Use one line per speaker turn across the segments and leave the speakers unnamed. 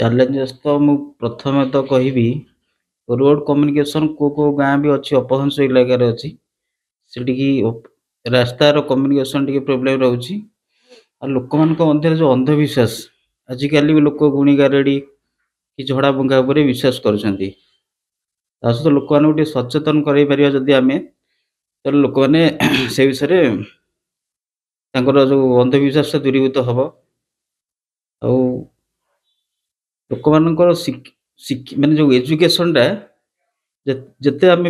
challenges ତ ମୁଁ ପ୍ରଥମେ ତ କହିବି ରୋଡ଼୍ କମ୍ୟୁନିକେସନ୍ କେଉଁ କେଉଁ ଗାଁ ବି ଅଛି ଅପଭ୍ରଂଶ ଇଲାକାରେ ଅଛି ସେଠିକି ରାସ୍ତାର କମ୍ୟୁନିକେସନ୍ ଟିକେ ପ୍ରୋବ୍ଲେମ୍ ରହୁଛି ଆଉ ଲୋକମାନଙ୍କ ମଧ୍ୟରେ ଯେଉଁ ଅନ୍ଧବିଶ୍ୱାସ ଆଜିକାଲି ବି ଲୋକ ଗୁଣି ଗାରେଡ଼ି କି ଝଡ଼ା ଭଙ୍ଗା ଉପରେ ବିଶ୍ୱାସ କରୁଛନ୍ତି ତା ସହିତ ଲୋକମାନଙ୍କୁ ଟିକେ ସଚେତନ କରାଇ ପାରିବା ଯଦି ଆମେ ତାହେଲେ ଲୋକମାନେ ସେ ବିଷୟରେ ତାଙ୍କର ଯେଉଁ ଅନ୍ଧବିଶ୍ୱାସ ଦୂରୀଭୂତ ହେବ ଆଉ ଲୋକମାନଙ୍କର ମାନେ ଯେଉଁ ଏଜୁକେସନଟା ଯେତେ ଆମେ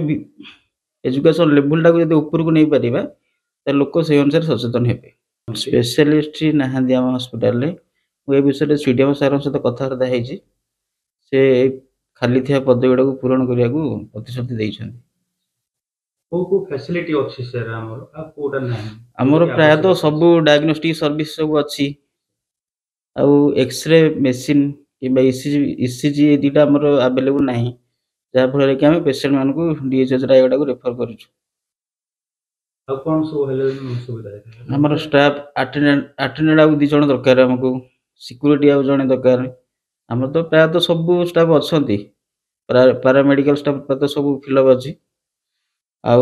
ଏଜୁକେସନ ଲେଭୁଲଟାକୁ ଯଦି ଉପରକୁ ନେଇପାରିବା ତାହେଲେ ଲୋକ ସେଇ ଅନୁସାରେ ସଚେତନ ହେବେ ସ୍ପେଶାଲିଷ୍ଟ ନାହାନ୍ତି ଆମ ହସ୍ପିଟାଲରେ ମୁଁ ଏ ବିଷୟରେ ସି ଡି ସାର୍ଙ୍କ ସହିତ କଥାବାର୍ତ୍ତା ହେଇଛି ସେ ଖାଲି ଥିବା ପଦବୀ ଗୁଡ଼ାକୁ ପୂରଣ କରିବାକୁ ପ୍ରତିଶ୍ରୁତି ଦେଇଛନ୍ତି
କେଉଁ କେଉଁ ଫ୍ୟାସିଲିଟି ଅଛି ସାର୍ ଆମର ଆଉ କେଉଁଟା ନାହିଁ ଆମର ପ୍ରାୟତଃ
ସବୁ ଡାୟଗ୍ନୋଷ୍ଟିକ୍ ସର୍ଭିସ୍ ସବୁ ଅଛି ଆଉ ଏକ୍ସରେ ମେସିନ୍ किसी इसी जी ये दुटा आम आवेलेबल ना जहाँ फल पेसेंट मान डीएच रायगढ़ को रेफर कर स्टाफ आटेडेंट आ दु दरकार सिक्यूरीटी आज जन दरकार आम तो प्रायत तो सब स्टाफ अच्छा पारामेडिकल स्टाफ प्राय तो सब फिलअप अच्छी आ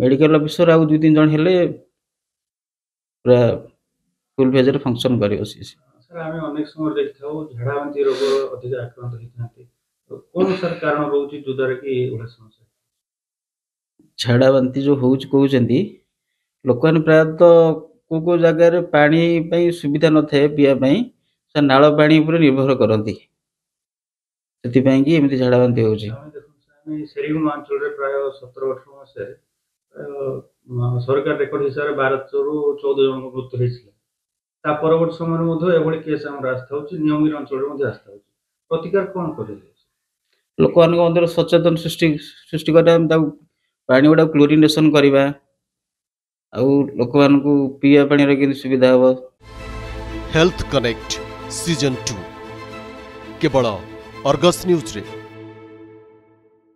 मेडिकल अफिसर आई तीन जन पूरा फुल फेज फंक्शन कर
ସାର୍ ଆମେ ଅନେକ ସମୟ ଦେଖିଥାଉ ଝାଡ଼ାବାନ୍ତି ରୋଗ ଅଧିକ ଆକ୍ରାନ୍ତ ହେଇଥାନ୍ତି କଣ ସାର୍ କାରଣ ରହୁଛି ଯଦ୍ୱାରା କି ଏଇଭଳିଆ ସମସ୍ୟା
ଝାଡ଼ାବାନ୍ତି ଯେଉଁ ହେଉଛି କହୁଛନ୍ତି ଲୋକମାନେ ପ୍ରାୟତଃ କେଉଁ କେଉଁ ଜାଗାରେ ପାଣି ପାଇଁ ସୁବିଧା ନଥାଏ ପିଇବା ପାଇଁ ସେ ନାଳ ପାଣି ଉପରେ ନିର୍ଭର କରନ୍ତି ସେଥିପାଇଁ କି ଏମିତି ଝାଡ଼ାବାନ୍ତି ହେଉଛି
ସେରିଗୁମା ଅଞ୍ଚଳରେ ପ୍ରାୟ ସତର ବର୍ଷ ମସିହାରେ ସରକାର ରେକର୍ଡ ହିସାବରେ ବାରଶହରୁ ଚଉଦ ଜଣଙ୍କ ମୃତ୍ୟୁ ହେଇଥିଲା परवर्त समय केस आसमीर अंचल प्रतिकार कौन कर
लोक मानते सचेतन सृष्टि सृष्टि पानी गुडा क्लोरीनेसन करवा आक पीवा पाने के सुविधा हे हेल्थ कनेक्ट सीजन टू केवल अर्गस न्यूज़ रे